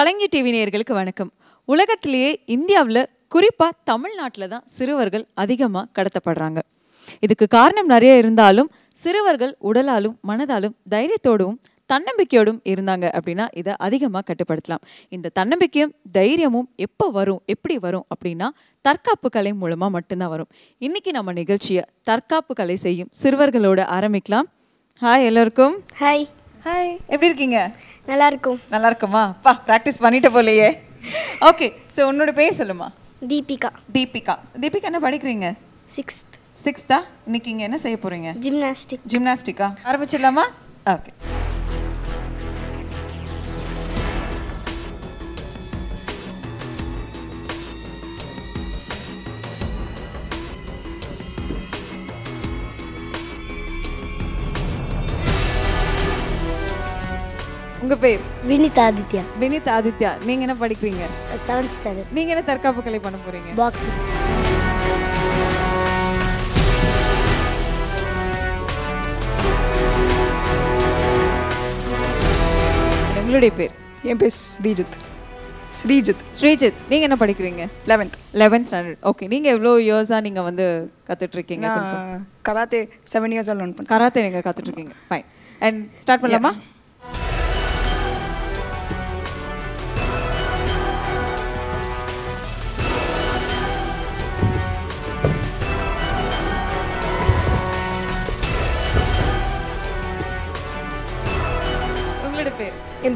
கலைஞர் TV நேர்களுக்கு வணக்கம் உலகத்திலேயே இந்தியாவில் குறிப்பாக தமிழ்நாட்டில் தான் சிறுவர்கள் அதிகமாக கடத்தப்படுறாங்க இதுக்கு காரணம் நிறைய இருந்தாலும் சிறுவர்கள் உடலாலும் மனதாலும் தைரியத்தோடும் தன்னம்பிக்கையோடும் இருந்தாங்க அப்படின்னா இதை அதிகமாக கட்டுப்படுத்தலாம் இந்த தன்னம்பிக்கையும் தைரியமும் எப்போ வரும் எப்படி வரும் அப்படின்னா தற்காப்பு கலை மூலமாக மட்டும்தான் வரும் இன்றைக்கி நம்ம நிகழ்ச்சியை தற்காப்பு கலை செய்யும் சிறுவர்களோடு ஆரம்பிக்கலாம் ஹாய் எல்லோருக்கும் ஹாய் ஹாய் எப்படி இருக்கீங்க நல்லா இருக்கும் நல்லா இருக்குமா பா ப்ராக்டிஸ் பண்ணிட்ட போலையே ஓகே ஸோ உன்னோட பேர் சொல்லுமா தீபிகா தீபிகா தீபிகா என்ன படிக்கிறீங்க சிக்ஸ்த் சிக்ஸ்தா இன்னைக்கு இங்கே என்ன செய்ய போகிறீங்க ஜிம்னாஸ்டிக் ஜிம்னாஸ்டிக்கா ஆரம்பிச்சிடலாமா ஓகே உங்க பேர் வினித் ஆதித்யா வினித் ஆதித்யா நீங்க என்ன படிக்கிறீங்க செவன்த் ஸ்டாண்டர்ட் நீங்க என்ன தற்காப்பு கலை பண்ண போறீங்க பாக்ஸிங் உங்களுடைய பேர் என் பேர் ஸ்ரீஜித் ஸ்ரீஜித் ஸ்ரீஜித் நீங்க என்ன படிக்கிறீங்க லெவன்த் லெவன்த் ஸ்டாண்டர்ட் ஓகே நீங்க எவ்வளோ இயர்ஸா நீங்க வந்து கத்துட்டு இருக்கீங்க கராத்தே செவன் இயர்ஸ் லேர்ன் பண்ண கராத்தே நீங்க கத்துட்டு இருக்கீங்க ஃபைன் அண்ட் ஸ்டார்ட் பண்ணலாமா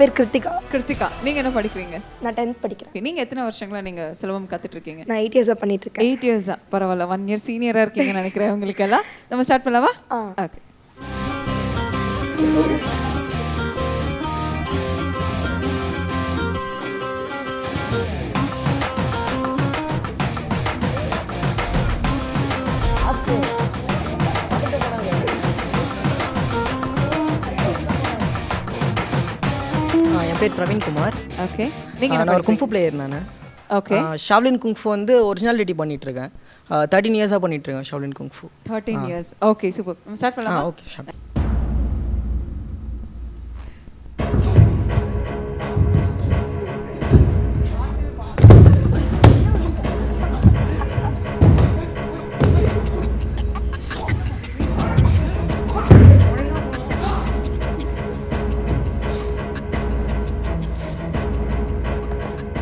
பேர் கிருத்திகா கிருத்திகா நீங்க என்ன படிக்கிறீங்க நான் டென்த் படிக்கிறேன் நீங்க எத்தனை வருஷங்களா நீங்க சிலம்பம் கத்துட்டு இருக்கீங்க நான் எயிட் இயர்ஸா பண்ணிட்டு இருக்கேன் எயிட் இயர்ஸா பரவாயில்ல ஒன் இயர் சீனியரா இருக்கீங்க நினைக்கிறேன் உங்களுக்கு எல்லாம் நம்ம ஸ்டார்ட் பண்ணலாமா ஓகே பேர் பிரவீன் குமார் ஓகே நீங்கள் நான் ஒரு குங்ஃபு பிளேயர் நான் ஓகே ஷாவ்லின் குங்ஃபு வந்து ஒரிஜினாலிட்டி பண்ணிட்டு இருக்கேன் தேர்ட்டின் இயர்ஸாக பண்ணிட்டு இருக்கேன் Shaolin kung fu thirteen years okay super start பண்ணலாம் ஓகே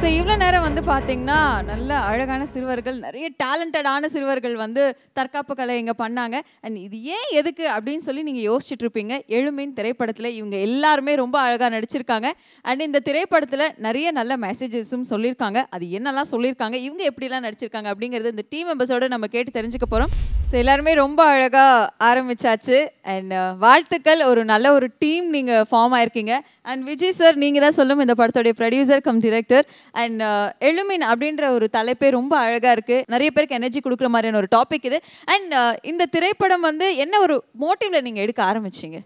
ஸோ இவ்வளோ நேரம் வந்து பார்த்தீங்கன்னா நல்ல அழகான சிறுவர்கள் நிறைய டேலண்டடான சிறுவர்கள் வந்து தற்காப்பு கலை இங்கே பண்ணாங்க அண்ட் இது ஏன் எதுக்கு அப்படின்னு சொல்லி நீங்கள் யோசிச்சுட்டு இருப்பீங்க எழுமையின் திரைப்படத்தில் இவங்க எல்லாருமே ரொம்ப அழகாக நடிச்சிருக்காங்க அண்ட் இந்த திரைப்படத்தில் நிறைய நல்ல மெசேஜஸும் சொல்லியிருக்காங்க அது என்னெல்லாம் சொல்லியிருக்காங்க இவங்க எப்படிலாம் நடிச்சிருக்காங்க அப்படிங்கிறது இந்த டீம் மெம்பர்ஸோட நம்ம கேட்டு தெரிஞ்சுக்க போகிறோம் ஸோ எல்லாருமே ரொம்ப அழகாக ஆரம்பிச்சாச்சு அண்ட் வாழ்த்துக்கள் ஒரு நல்ல ஒரு டீம் நீங்கள் ஃபார்ம் ஆயிருக்கீங்க அண்ட் விஜய் சார் நீங்கள் தான் சொல்லும் இந்த படத்துடைய producer cum director and Ezhumin அப்படின்ற ஒரு தலைப்பே ரொம்ப அழகாக இருக்குது நிறைய பேருக்கு எனர்ஜி கொடுக்குற மாதிரியான ஒரு டாபிக் இது அண்ட் uh, இந்த திரைப்படம் வந்து என்ன ஒரு மோட்டிவில் நீங்கள் எடுக்க ஆரம்பிச்சிங்க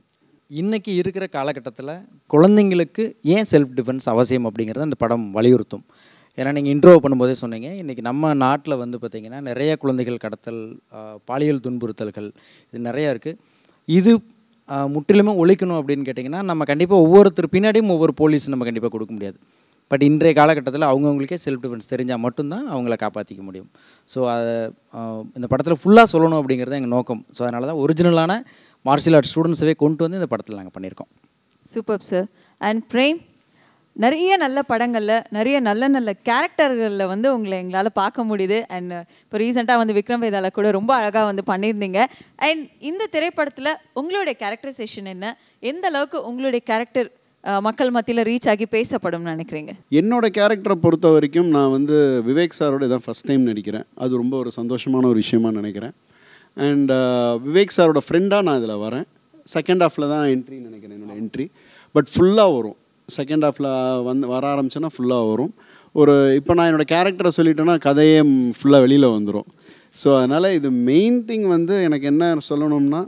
இன்றைக்கி இருக்கிற காலகட்டத்தில் குழந்தைங்களுக்கு ஏன் செல்ஃப் டிஃபென்ஸ் அவசியம் அப்படிங்கிறத அந்த படம் வலியுறுத்தும் ஏன்னா நீங்கள் இன்ட்ரோ பண்ணும்போதே சொன்னீங்க இன்றைக்கி நம்ம நாட்டில் வந்து பார்த்திங்கன்னா நிறைய குழந்தைகள் கடத்தல் பாலியல் துன்புறுத்தல்கள் இது நிறையா இருக்குது இது முற்றிலுமே ஒழிக்கணும் அப்படின்னு கேட்டிங்கன்னா நம்ம கண்டிப்பாக ஒவ்வொருத்தர் பின்னாடியும் ஒவ்வொரு போலீஸ் நம்ம கண்டிப்பாக கொடுக்க முடியாது பட் இன்றைய காலகட்டத்தில் அவங்கவுங்களுக்கே செல்ஃப் டிஃபென்ஸ் தெரிஞ்சால் மட்டும்தான் அவங்கள காப்பாற்றிக்க முடியும் ஸோ அதை இந்த படத்தில் ஃபுல்லாக சொல்லணும் அப்படிங்கிறது எங்கள் நோக்கம் ஸோ அதனால தான் ஒரிஜினலான மார்ஷியல் ஆர்ட்ஸ் ஸ்டூடெண்ட்ஸவே கொண்டு வந்து இந்த படத்தில் நாங்கள் பண்ணியிருக்கோம் சூப்பர் சார் அண்ட் பிரேம் நிறைய நல்ல படங்களில் நிறைய நல்ல நல்ல கேரக்டர்களில் வந்து உங்களை எங்களால் பார்க்க முடியுது அண்ட் இப்போ ரீசெண்டாக வந்து விக்ரம் வேதாவில் கூட ரொம்ப அழகாக வந்து பண்ணியிருந்தீங்க அண்ட் இந்த திரைப்படத்தில் உங்களுடைய கேரக்டரைசேஷன் என்ன எந்த அளவுக்கு உங்களுடைய கேரக்டர் uh, மக்கள் மத்தியில் ரீச் ஆகி பேசப்படும் நினைக்கிறீங்க என்னோட கேரக்டரை பொறுத்த வரைக்கும் நான் வந்து விவேக் சாரோட தான் ஃபஸ்ட் டைம் நடிக்கிறேன் அது ரொம்ப ஒரு சந்தோஷமான ஒரு விஷயமாக நினைக்கிறேன் அண்ட் uh, விவேக் சாரோட ஃப்ரெண்டாக நான் இதில் வரேன் செகண்ட் ஹாஃபில் தான் என்ட்ரி நினைக்கிறேன் என்னோடய என்ட்ரி பட் ஃபுல்லாக வரும் செகண்ட் ஹாஃபில் வந்து வர ஆரம்பிச்சேன்னா ஃபுல்லாக வரும் ஒரு இப்போ நான் என்னோடய கேரக்டரை சொல்லிட்டேன்னா கதையே ஃபுல்லாக வெளியில் வந்துடும் ஸோ அதனால் இது மெயின் திங் வந்து எனக்கு என்ன சொல்லணும்னா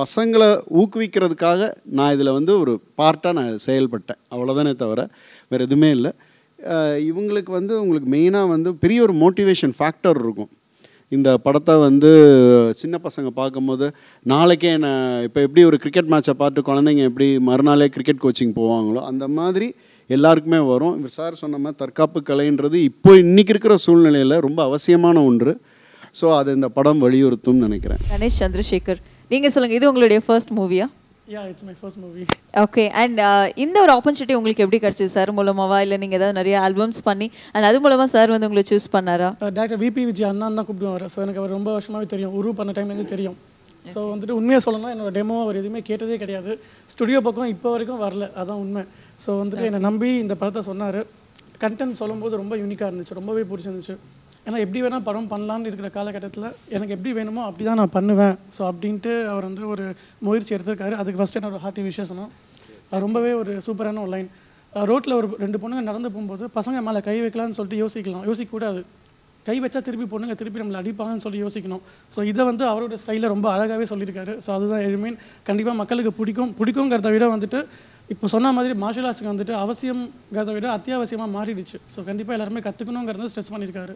பசங்களை ஊக்குவிக்கிறதுக்காக நான் இதில் வந்து ஒரு பார்ட்டாக நான் செயல்பட்டேன் அவ்வளோதானே தவிர வேறு எதுவுமே இல்லை இவங்களுக்கு வந்து உங்களுக்கு மெயினாக வந்து பெரிய ஒரு மோட்டிவேஷன் ஃபேக்டர் இருக்கும் இந்த படத்தை வந்து சின்ன பசங்க பார்க்கும்போது நாளைக்கே என்ன இப்போ எப்படி ஒரு கிரிக்கெட் மேட்சை பார்த்து குழந்தைங்க எப்படி மறுநாளே கிரிக்கெட் கோச்சிங் போவாங்களோ அந்த மாதிரி எல்லாருக்குமே வரும் இவர் சார் சொன்ன மாதிரி தற்காப்பு கலைன்றது இப்போ இன்றைக்கி இருக்கிற சூழ்நிலையில் ரொம்ப அவசியமான ஒன்று ஸோ அது இந்த படம் வலியுறுத்தும்னு நினைக்கிறேன் கணேஷ் சந்திரசேகர் நீங்கள் சொல்லுங்கள் இது உங்களுடைய ஃபர்ஸ்ட் மூவியா yeah it's my first movie okay and இந்த ஒரு ஆப்பர்ச்சுனிட்டி உங்களுக்கு எப்படி கிடச்சிது சார் மூலமாவா இல்லை நீங்கள் ஏதாவது நிறைய ஆல்பம்ஸ் பண்ணி அண்ட் அது மூலமாக சார் வந்து உங்களை சூஸ் பண்ணாரா டாக்டர் விபி விஜய் அண்ணா தான் கூப்பிடுவார் ஸோ எனக்கு அவர் ரொம்ப வருஷமாகவே தெரியும் உருவ பண்ண டைம்லேருந்து தெரியும் ஸோ வந்துட்டு உண்மையாக சொல்லணும்னா என்னோட டெமோ அவர் எதுவுமே கேட்டதே கிடையாது ஸ்டுடியோ பக்கம் இப்போ வரைக்கும் வரல அதான் உண்மை ஸோ வந்துட்டு என்னை நம்பி இந்த படத்தை சொன்னார் கண்டென்ட் சொல்லும்போது ரொம்ப யூனிக்காக இருந்துச்சு ரொம்பவே பிடிச்சிருந்துச்சு ஏன்னா எப்படி வேணால் படம் பண்ணலான்னு இருக்கிற காலகட்டத்தில் எனக்கு எப்படி வேணுமோ அப்படி தான் நான் பண்ணுவேன் ஸோ அப்படின்ட்டு அவர் வந்து ஒரு முயற்சி எடுத்திருக்காரு அதுக்கு ஃபஸ்ட்டு என்னோட ஹார்ட்டி விஷயம்னா ரொம்பவே ஒரு சூப்பரான ஒரு லைன் ரோட்டில் ஒரு ரெண்டு பொண்ணுங்க நடந்து போகும்போது பசங்க மேலே கை வைக்கலான்னு சொல்லிட்டு யோசிக்கலாம் யோசிக்கக்கூடாது கை வச்சா திருப்பி பொண்ணுங்க திருப்பி நம்மளை அடிப்பாங்கன்னு சொல்லி யோசிக்கணும் ஸோ இதை வந்து அவரோட ஸ்டைலில் ரொம்ப அழகாகவே சொல்லியிருக்காரு ஸோ அதுதான் எழுமீன் கண்டிப்பாக மக்களுக்கு பிடிக்கும் பிடிக்குங்கிறத விட வந்துட்டு இப்போ சொன்ன மாதிரி மார்ஷியல் ஆர்ட்ஸுக்கு வந்துட்டு அவசியங்கிறத விட அத்தியாவசியமாக மாறிடுச்சு ஸோ கண்டிப்பாக எல்லாருமே கற்றுக்கணுங்கிறத ஸ்ட்ரெஸ் பண்ணியிருக்காரு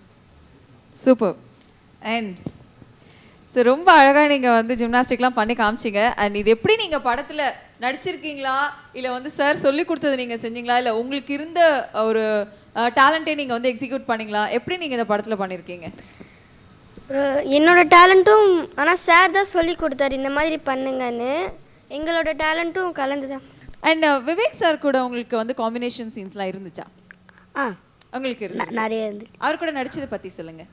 சூப்பர் அண்ட் ஸோ ரொம்ப அழகாக நீங்கள் வந்து ஜிம்னாஸ்டிக்லாம் பண்ணி காமிச்சிங்க அண்ட் இது எப்படி நீங்கள் படத்தில் நடிச்சிருக்கீங்களா இல்லை வந்து சார் சொல்லி கொடுத்தது நீங்கள் செஞ்சீங்களா இல்லை உங்களுக்கு இருந்த ஒரு டேலண்ட்டே நீங்கள் வந்து எக்ஸிக்யூட் பண்ணிங்களா எப்படி நீங்கள் இந்த படத்தில் பண்ணியிருக்கீங்க என்னோட டேலண்ட்டும் ஆனால் சார் தான் சொல்லி கொடுத்தாரு இந்த மாதிரி பண்ணுங்கன்னு எங்களோட டேலண்ட்டும் கலந்து தான் அண்ட் விவேக் சார் கூட உங்களுக்கு வந்து காம்பினேஷன் சீன்ஸ்லாம் இருந்துச்சா ஆ உங்களுக்கு நிறைய இருந்து அவர் கூட நடிச்சதை பற்றி சொல்லுங்கள்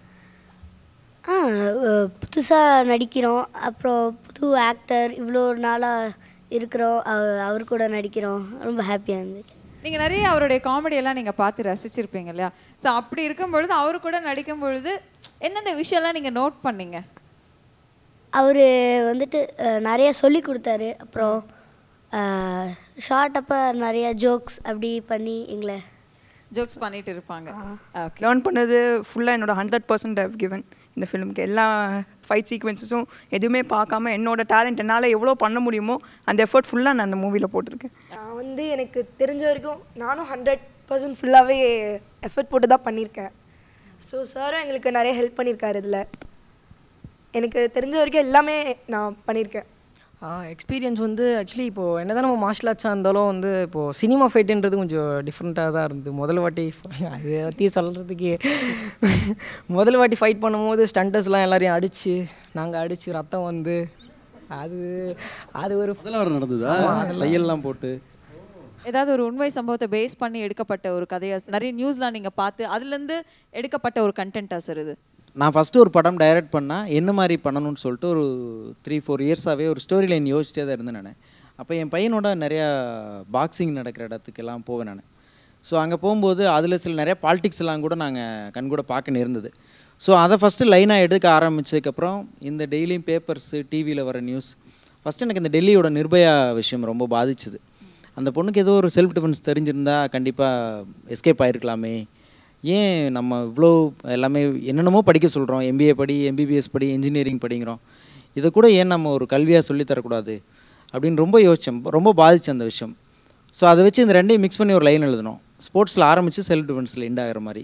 புதுசாக நடிக்கிறோம் அப்புறம் புது ஆக்டர் இவ்வளோ நாளாக இருக்கிறோம் அவர் கூட நடிக்கிறோம் ரொம்ப ஹாப்பியாக இருந்துச்சு நீங்கள் நிறைய அவருடைய காமெடியெல்லாம் நீங்கள் பார்த்து ரசிச்சிருப்பீங்க இல்லையா ஸோ அப்படி இருக்கும் பொழுது அவர் கூட நடிக்கும் பொழுது எந்தெந்த விஷயம்லாம் நீங்கள் நோட் பண்ணீங்க அவர் வந்துட்டு நிறைய சொல்லி கொடுத்தாரு அப்புறம் ஷார்ட் அப்போ நிறைய ஜோக்ஸ் அப்படி பண்ணி எங்களை ஜோக்ஸ் பண்ணிட்டு இருப்பாங்க லேர்ன் பண்ணது ஃபுல்லாக என்னோட ஹண்ட்ரட் பர்சன்ட் ஹவ் கிவன் இந்த ஃபிலிமுக்கு எல்லா ஃபைட் சீக்வென்சஸும் எதுவுமே பார்க்காம என்னோட டேலண்ட் என்னால் எவ்வளோ பண்ண முடியுமோ அந்த எஃபர்ட் ஃபுல்லாக நான் அந்த மூவியில் போட்டிருக்கேன் நான் வந்து எனக்கு தெரிஞ்ச வரைக்கும் நானும் ஹண்ட்ரட் பர்சன்ட் ஃபுல்லாகவே எஃபர்ட் போட்டு தான் பண்ணியிருக்கேன் ஸோ சாரும் எங்களுக்கு நிறைய ஹெல்ப் பண்ணியிருக்காரு இதில் எனக்கு தெரிஞ்ச வரைக்கும் எல்லாமே நான் பண்ணியிருக்கேன் எக்ஸ்பீரியன்ஸ் வந்து ஆக்சுவலி இப்போது என்ன தான் நம்ம மார்ஷல் ஆர்ட்ஸாக இருந்தாலும் வந்து இப்போது சினிமா ஃபைட்டுன்றது கொஞ்சம் டிஃப்ரெண்ட்டாக தான் இருந்தது முதல் வாட்டி அதை பற்றி சொல்கிறதுக்கு முதல் வாட்டி ஃபைட் பண்ணும்போது ஸ்டண்டர்ஸ்லாம் எல்லாரையும் அடித்து நாங்கள் அடித்து ரத்தம் வந்து அது அது ஒரு நடந்ததா தையல்லாம் போட்டு ஏதாவது ஒரு உண்மை சம்பவத்தை பேஸ் பண்ணி எடுக்கப்பட்ட ஒரு கதையாக நிறைய நியூஸ்லாம் நீங்கள் பார்த்து அதுலேருந்து எடுக்கப்பட்ட ஒரு கண்டென்ட்டாக சார் இது நான் ஃபஸ்ட்டு ஒரு படம் டைரக்ட் பண்ணால் என்ன மாதிரி பண்ணணும்னு சொல்லிட்டு ஒரு த்ரீ ஃபோர் இயர்ஸாகவே ஒரு ஸ்டோரி லைன் யோசிச்சிட்டே தான் இருந்தேன் நான் அப்போ என் பையனோட நிறையா பாக்ஸிங் நடக்கிற இடத்துக்கெல்லாம் போவேன் நான் ஸோ அங்கே போகும்போது அதில் சில நிறையா பாலிட்டிக்ஸ்லாம் கூட நாங்கள் கண்கூட பார்க்க இருந்தது ஸோ அதை ஃபஸ்ட்டு லைனாக எடுக்க ஆரம்பித்ததுக்கப்புறம் இந்த டெய்லியும் பேப்பர்ஸு டிவியில் வர நியூஸ் ஃபஸ்ட்டு எனக்கு இந்த டெல்லியோட நிர்பயா விஷயம் ரொம்ப பாதிச்சுது அந்த பொண்ணுக்கு ஏதோ ஒரு செல்ஃப் டிஃபென்ஸ் தெரிஞ்சிருந்தால் கண்டிப்பாக எஸ்கேப் ஆகிருக்கலாமே ஏன் நம்ம இவ்வளோ எல்லாமே என்னென்னமோ படிக்க சொல்கிறோம் எம்பிஏ படி எம்பிபிஎஸ் படி இன்ஜினியரிங் படிங்கிறோம் இதை கூட ஏன் நம்ம ஒரு கல்வியாக சொல்லித்தரக்கூடாது அப்படின்னு ரொம்ப யோசித்தோம் ரொம்ப பாதித்த அந்த விஷயம் ஸோ அதை வச்சு இந்த ரெண்டையும் மிக்ஸ் பண்ணி ஒரு லைன் எழுதணும் ஸ்போர்ட்ஸில் ஆரம்பித்து செல்ஃப் டிஃபென்ஸில் எண்ட் ஆகிற மாதிரி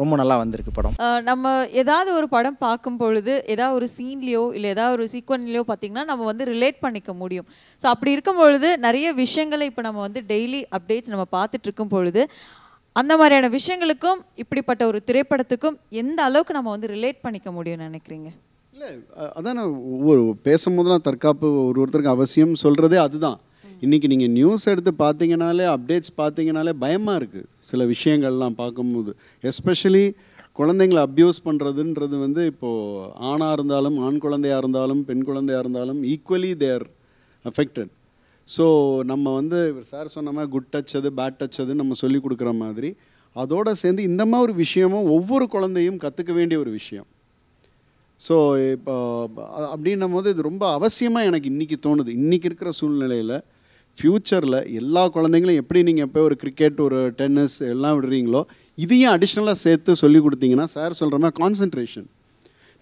ரொம்ப நல்லா வந்திருக்கு படம் நம்ம ஏதாவது ஒரு படம் பார்க்கும் பொழுது ஏதாவது ஒரு சீன்லேயோ இல்லை ஏதாவது ஒரு சீக்வன்லேயோ பார்த்தீங்கன்னா நம்ம வந்து ரிலேட் பண்ணிக்க முடியும் ஸோ அப்படி இருக்கும் பொழுது நிறைய விஷயங்களை இப்போ நம்ம வந்து டெய்லி அப்டேட்ஸ் நம்ம பார்த்துட்டு இருக்கும் பொழுது அந்த மாதிரியான விஷயங்களுக்கும் இப்படிப்பட்ட ஒரு திரைப்படத்துக்கும் எந்த அளவுக்கு நம்ம வந்து ரிலேட் பண்ணிக்க முடியும்னு நினைக்கிறீங்க இல்லை அதான் நான் ஒவ்வொரு பேசும்போதுலாம் தற்காப்பு ஒரு ஒருத்தருக்கு அவசியம் சொல்கிறதே அதுதான் இன்றைக்கி நீங்கள் நியூஸ் எடுத்து பார்த்தீங்கனாலே அப்டேட்ஸ் பார்த்தீங்கனாலே பயமாக இருக்குது சில விஷயங்கள்லாம் பார்க்கும்போது எஸ்பெஷலி குழந்தைங்களை அப்யூஸ் பண்ணுறதுன்றது வந்து இப்போது ஆணாக இருந்தாலும் ஆண் குழந்தையாக இருந்தாலும் பெண் குழந்தையாக இருந்தாலும் ஈக்குவலி தேர் அஃபெக்டட் ஸோ நம்ம வந்து இவர் சார் சொன்ன மாதிரி குட் டச் அது பேட் டச் அது நம்ம சொல்லி கொடுக்குற மாதிரி அதோடு சேர்ந்து இந்த மாதிரி ஒரு விஷயமும் ஒவ்வொரு குழந்தையும் கற்றுக்க வேண்டிய ஒரு விஷயம் ஸோ இப்போ அப்படின்னும் போது இது ரொம்ப அவசியமாக எனக்கு இன்றைக்கி தோணுது இன்றைக்கி இருக்கிற சூழ்நிலையில் ஃப்யூச்சரில் எல்லா குழந்தைங்களும் எப்படி நீங்கள் எப்போ ஒரு கிரிக்கெட் ஒரு டென்னிஸ் எல்லாம் விடுறீங்களோ இதையும் அடிஷ்னலாக சேர்த்து சொல்லி கொடுத்தீங்கன்னா சார் சொல்கிற மாதிரி கான்சன்ட்ரேஷன்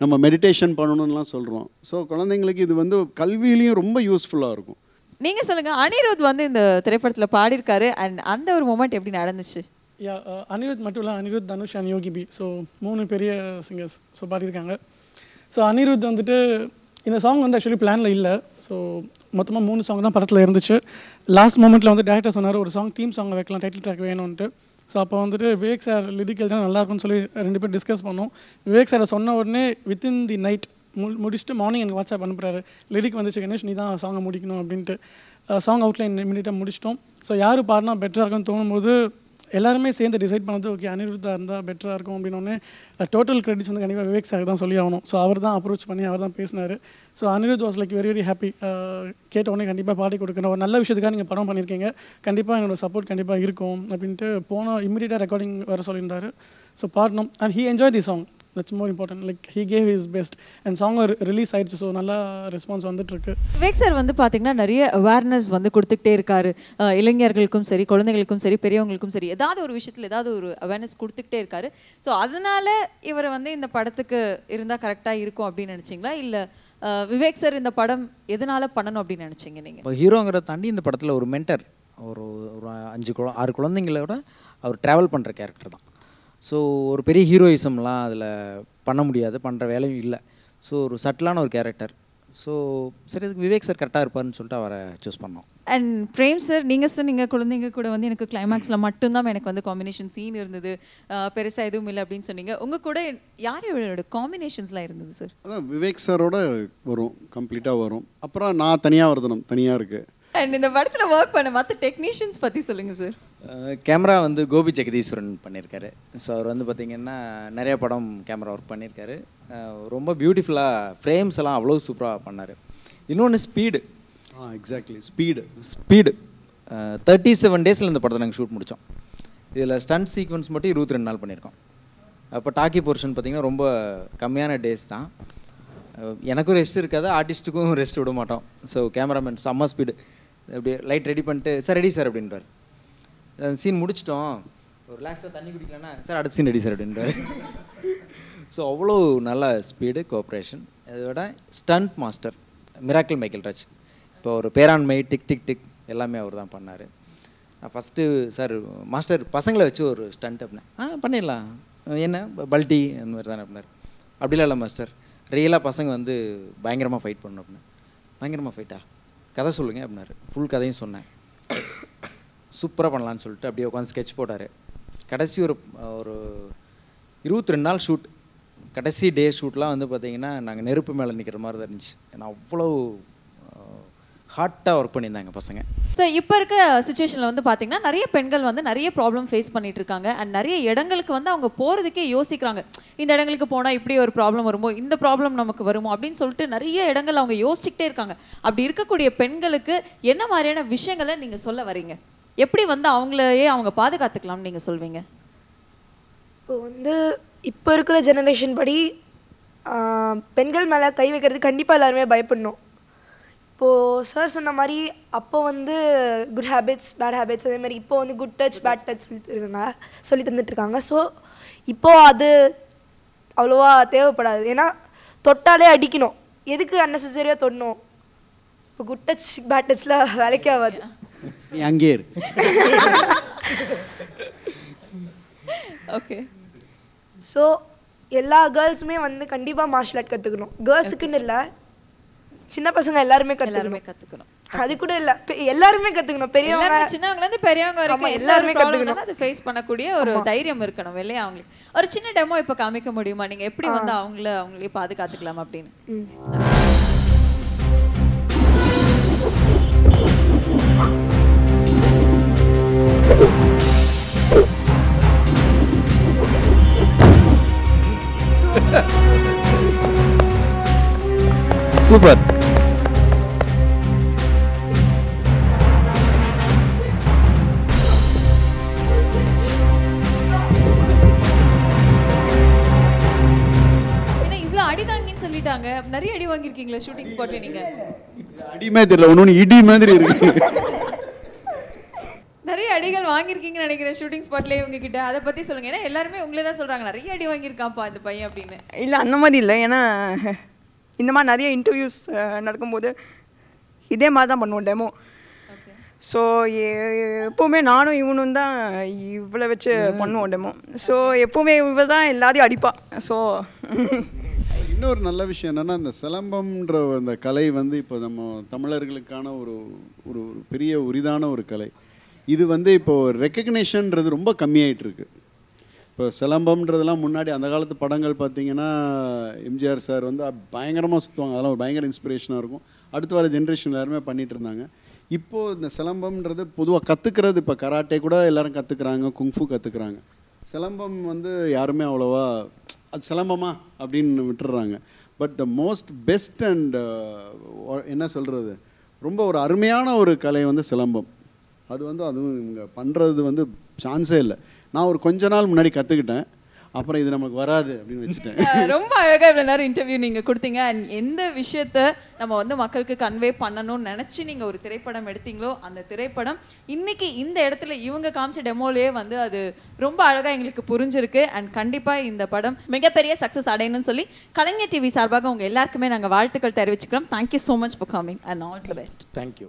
நம்ம மெடிடேஷன் பண்ணணும்லாம் சொல்கிறோம் ஸோ குழந்தைங்களுக்கு இது வந்து கல்வியிலையும் ரொம்ப யூஸ்ஃபுல்லாக இருக்கும் நீங்க சொல்லுங்க அனிருத் வந்து இந்த திரைப்படத்துல பாடியிருக்காரு அண்ட் அந்த ஒரு மூமெண்ட் எப்படி நடந்துச்சு யா uh, அனிருத் மட்டும் இல்லை Anirudh Dhanush and Yogi B so மூணு பெரிய சிங்கர்ஸ் ஸோ பாடியிருக்காங்க ஸோ அனிருத் வந்துட்டு இந்த சாங் வந்து ஆக்சுவலி பிளானில் இல்லை ஸோ மொத்தமாக மூணு சாங் தான் படத்தில் இருந்துச்சு லாஸ்ட் மூமெண்ட்டில் வந்து டேரக்டர் சொன்னார் ஒரு சாங் தீம் சாங் வைக்கலாம் டைட்டில் ட்ராக் வேணும்ன்ட்டு ஸோ அப்போ வந்துட்டு விவேக் சார் லிரிக்கல் தான் நல்லாயிருக்கும்னு சொல்லி ரெண்டு பேரும் டிஸ்கஸ் பண்ணோம் விவேக் சாரை சொன்ன உடனே வித்தின் தி நைட் மு முடிச்சுட்டு மார்னிங் எனக்கு வாட்ஸ்அப் அனுப்புகிறாரு லிரிக் வந்துச்சு கணேஷ் நீ தான் சாங்கை முடிக்கணும் அப்படின்ட்டு சாங் அவுட்லைன் இமீடியட்டாக முடிச்சிட்டோம் ஸோ யார் பாடினா பெட்டராக இருக்கும்னு தோணும்போது எல்லாருமே சேர்ந்து டிசைட் பண்ணது ஓகே அனிருத்தா இருந்தால் பெட்டராக இருக்கும் அப்படின்னோடனே டோட்டல் கிரெடிட்ஸ் வந்து கண்டிப்பாக விவேக் சார் தான் சொல்லி ஆகணும் ஸோ அவர் தான் அப்ரோச் பண்ணி அவர் தான் பேசினார் so Anirudh was like very very happy கேட்டவுடனே கண்டிப்பாக பாடி கொடுக்குற ஒரு நல்ல விஷயத்துக்காக நீங்கள் படம் பண்ணியிருக்கீங்க கண்டிப்பாக என்னோடய சப்போர்ட் கண்டிப்பாக இருக்கும் அப்படின்ட்டு போனால் இம்மிடியட்டாக ரெக்கார்டிங் வர சொல்லியிருந்தார் ஸோ பாடணும் and he enjoy the song that's more important like he gave is best and song release ஆயிடுச்சு ஸோ நல்லா ரெஸ்பான்ஸ் வந்துட்டுருக்கு விவேக் சார் வந்து பார்த்தீங்கன்னா நிறைய அவேர்னஸ் வந்து கொடுத்துக்கிட்டே இருக்காரு இளைஞர்களுக்கும் சரி குழந்தைகளுக்கும் சரி பெரியவங்களுக்கும் சரி ஏதாவது ஒரு விஷயத்தில் ஏதாவது ஒரு அவேர்னஸ் கொடுத்துக்கிட்டே இருக்காரு ஸோ அதனால இவரை வந்து இந்த படத்துக்கு இருந்தால் கரெக்டாக இருக்கும் அப்படின்னு நினச்சிங்களா இல்லை விவேக் சார் இந்த படம் எதனால் பண்ணணும் அப்படின்னு நினச்சிங்க நீங்கள் இப்போ ஹீரோங்கிறத தாண்டி இந்த படத்தில் ஒரு மென்டர் ஒரு ஒரு அஞ்சு குழ ஆறு குழந்தைங்களோட அவர் ட்ராவல் பண்ணுற கேரக்டர் தான் ஸோ ஒரு பெரிய ஹீரோயிசம்லாம் அதில் பண்ண முடியாது பண்ணுற வேலையும் இல்லை ஸோ ஒரு சட்டிலான ஒரு கேரக்டர் ஸோ சரி அதுக்கு விவேக் சார் கரெக்டாக இருப்பார்னு சொல்லிட்டு அவரை சூஸ் பண்ணோம் அண்ட் பிரேம் சார் நீங்கள் சார் நீங்கள் குழந்தைங்க கூட வந்து எனக்கு கிளைமேக்ஸில் மட்டும்தான் எனக்கு வந்து காம்பினேஷன் சீன் இருந்தது பெருசாக எதுவும் இல்லை அப்படின்னு சொன்னீங்க உங்கள் கூட யாரோட காம்பினேஷன்ஸ்லாம் இருந்தது சார் அதான் விவேக் சாரோட வரும் கம்ப்ளீட்டாக வரும் அப்புறம் நான் தனியாக வருதணும் தனியாக இருக்குது அண்ட் இந்த படத்தில் ஒர்க் பண்ண மற்ற டெக்னீஷியன்ஸ் பற்றி சொல்லுங்கள் சார் கேமரா வந்து கோபி ஜெகதீஸ்வரன் பண்ணியிருக்காரு ஸோ அவர் வந்து பார்த்திங்கன்னா நிறைய படம் கேமரா ஒர்க் பண்ணியிருக்காரு ரொம்ப பியூட்டிஃபுல்லாக ஃப்ரேம்ஸ் எல்லாம் அவ்வளோ சூப்பராக பண்ணார் இன்னொன்று ஸ்பீடு ஆ exactly speed speed thirty seven டேஸில் இந்த படத்தை நாங்கள் ஷூட் முடித்தோம் இதில் ஸ்டண்ட் சீக்வன்ஸ் மட்டும் இருபத்தி ரெண்டு நாள் பண்ணியிருக்கோம் அப்போ டாக்கி போர்ஷன் பார்த்திங்கன்னா ரொம்ப கம்மியான டேஸ் தான் எனக்கும் ரெஸ்ட் இருக்காது ஆர்டிஸ்ட்டுக்கும் ரெஸ்ட் விட மாட்டோம் ஸோ கேமராமேன் செம்ம ஸ்பீடு அப்படியே லைட் ரெடி பண்ணிட்டு சார் ரெடி சார் அப்படின்றார் அந்த சீன் முடிச்சிட்டோம் ஒரு ரிலாக்ஸாக தண்ணி குடிக்கலன்னா சார் அடுத்த சீன் ரெடி சார் அப்படின்றாரு ஸோ அவ்வளோ நல்ல ஸ்பீடு கோஆப்ரேஷன் அதை விட stunt master Miracle Michael Raj இப்போ ஒரு பேராண்மை டிக் டிக் டிக் எல்லாமே அவர் தான் பண்ணார் நான் ஃபஸ்ட்டு சார் மாஸ்டர் பசங்களை வச்சு ஒரு ஸ்டண்ட் அப்படின்னா ஆ பண்ணிடலாம் என்ன பல்டி அந்த மாதிரி தான் அப்படின்னார் அப்படிலாம் இல்லை மாஸ்டர் ரியலாக பசங்க வந்து பயங்கரமாக ஃபைட் பண்ணணும் அப்படின்னா பயங்கரமாக ஃபைட்டா கதை சொல்லுங்கள் அப்படின்னாரு ஃபுல் கதையும் சொன்னேன் சூப்பராக பண்ணலான்னு சொல்லிட்டு அப்படியே உட்காந்து ஸ்கெட்ச் போட்டார் கடைசி ஒரு ஒரு இருபத்தி ரெண்டு நாள் ஷூட் கடைசி டே ஷூட்லாம் வந்து பார்த்திங்கன்னா நாங்கள் நெருப்பு மேலே நிற்கிற மாதிரி தான் இருந்துச்சு ஏன்னா அவ்வளோ ஹார்ட்டாக ஒர்க் பண்ணியிருந்தாங்க பசங்க ஸோ இப்போ இருக்க சுச்சுவேஷனில் வந்து பார்த்தீங்கன்னா நிறைய பெண்கள் வந்து நிறைய ப்ராப்ளம் ஃபேஸ் பண்ணிட்டு இருக்காங்க அண்ட் நிறைய இடங்களுக்கு வந்து அவங்க போகிறதுக்கே யோசிக்கிறாங்க இந்த இடங்களுக்கு போனால் இப்படி ஒரு ப்ராப்ளம் வருமோ இந்த ப்ராப்ளம் நமக்கு வருமோ அப்படின்னு சொல்லிட்டு நிறைய இடங்கள் அவங்க யோசிச்சுக்கிட்டே இருக்காங்க அப்படி இருக்கக்கூடிய பெண்களுக்கு என்ன மாதிரியான விஷயங்களை நீங்கள் சொல்ல வரீங்க எப்படி வந்து அவங்களையே அவங்க பாதுகாத்துக்கலாம்னு நீங்கள் சொல்வீங்க இப்போ வந்து இப்போ இருக்கிற ஜெனரேஷன் படி பெண்கள் மேலே கை வைக்கிறது கண்டிப்பாக எல்லாருமே பயப்படணும் இப்போது சார் சொன்ன மாதிரி அப்போ வந்து குட் ஹேபிட்ஸ் பேட் ஹேபிட்ஸ் அதே மாதிரி இப்போ வந்து குட் டச் பேட் டச் இருக்காங்க சொல்லி தந்துட்டுருக்காங்க ஸோ இப்போது அது அவ்வளோவா தேவைப்படாது ஏன்னா தொட்டாலே அடிக்கணும் எதுக்கு அன்னெசரியாக தொடணும் இப்போ குட் டச் பேட் டச்சில் வேலைக்கே ஆகாது நீ அங்கே இரு ஓகே ஸோ எல்லா கேர்ள்ஸுமே வந்து கண்டிப்பாக மார்ஷல் ஆர்ட் கற்றுக்கணும் கேர்ள்ஸுக்குன்னு இல்லை சின்ன பசங்க எல்லாருமே எல்லாருமே கற்றுக்கணும் கற்றுக்கணும் அது கூட இல்ல எல்லாருமே கத்துக்கணும் பெரியவங்க சின்னவங்க இருந்து பெரியவங்க வரைக்கும் எல்லாருமே கத்துக்கணும் அது ஃபேஸ் பண்ணக்கூடிய ஒரு தைரியம் இருக்கணும் இல்லையா அவங்களுக்கு ஒரு சின்ன டெமோ இப்ப காமிக்க முடியுமா நீங்க எப்படி வந்து அவங்கள அவங்களே பாதுகாத்துக்கலாம் அப்படின்னு சூப்பர் சொல்லிட்டாங்க நிறைய அடி வாங்கியிருக்கீங்களா ஷூட்டிங் ஸ்பாட்ல நீங்க அடிமே தெரியல ஒன்னு இடி மாதிரி இருக்கு நிறைய அடிகள் வாங்கியிருக்கீங்கன்னு நினைக்கிறேன் ஷூட்டிங் ஸ்பாட்ல இவங்க கிட்ட அதை பத்தி சொல்லுங்க ஏன்னா எல்லாருமே உங்களே தான் சொல்றாங்க நிறைய அடி வாங்கியிருக்காப்பா அந்த பையன் அப்படின்னு இல்ல அந்த மாதிரி இல்லை ஏன்னா இந்த மாதிரி நிறைய இன்டர்வியூஸ் நடக்கும்போது இதே மாதிரி தான் பண்ணுவோம் டெமோ ஸோ எப்போவுமே நானும் இவனும் தான் இவ்வளோ வச்சு பண்ணுவோம் டெமோ ஸோ எப்போவுமே இவள் தான் எல்லாத்தையும் அடிப்பான் ஸோ இன்னொரு நல்ல விஷயம் என்னென்னா இந்த சிலம்பம்ன்ற அந்த கலை வந்து இப்போ நம்ம தமிழர்களுக்கான ஒரு ஒரு பெரிய உரிதான ஒரு கலை இது வந்து இப்போது ரெக்கக்னேஷன்றது ரொம்ப கம்மியாயிட்டு இருக்குது இப்போ சிலம்பம்ன்றதெல்லாம் முன்னாடி அந்த காலத்து படங்கள் பார்த்தீங்கன்னா எம்ஜிஆர் சார் வந்து பயங்கரமாக சுற்றுவாங்க அதெல்லாம் ஒரு பயங்கர இன்ஸ்பிரேஷனாக இருக்கும் அடுத்து வர ஜென்ரேஷன் எல்லாருமே பண்ணிகிட்டு இருந்தாங்க இப்போது இந்த சிலம்பம்ன்றது பொதுவாக கற்றுக்கிறது இப்போ கராட்டே கூட எல்லோரும் கற்றுக்குறாங்க குங்ஃபு கற்றுக்குறாங்க சிலம்பம் வந்து யாருமே அவ்வளோவா அது சிலம்பமா அப்படின்னு விட்டுடுறாங்க but the most best and என்ன சொல்கிறது ரொம்ப ஒரு அருமையான ஒரு கலை வந்து சிலம்பம் அது வந்து அதுவும் இங்கே பண்ணுறது வந்து சான்ஸே இல்லை நான் ஒரு கொஞ்ச நாள் முன்னாடி கற்றுக்கிட்டேன் அப்புறம் இது நமக்கு வராது அப்படின்னு வச்சுட்டேன் ரொம்ப அழகாக இவ்வளோ நேரம் இன்டர்வியூ நீங்கள் கொடுத்தீங்க அண்ட் எந்த விஷயத்த நம்ம வந்து மக்களுக்கு கன்வே பண்ணணும்னு நினச்சி நீங்கள் ஒரு திரைப்படம் எடுத்தீங்களோ அந்த திரைப்படம் இன்றைக்கி இந்த இடத்துல இவங்க காமிச்ச டெமோலேயே வந்து அது ரொம்ப அழகாக எங்களுக்கு புரிஞ்சிருக்கு அண்ட் கண்டிப்பாக இந்த படம் மிகப்பெரிய சக்ஸஸ் அடையணும்னு சொல்லி கலைஞர் டிவி சார்பாக உங்கள் எல்லாருக்குமே நாங்கள் வாழ்த்துக்கள் தெரிவிச்சுக்கிறோம் thank you so much for coming and all the best thank you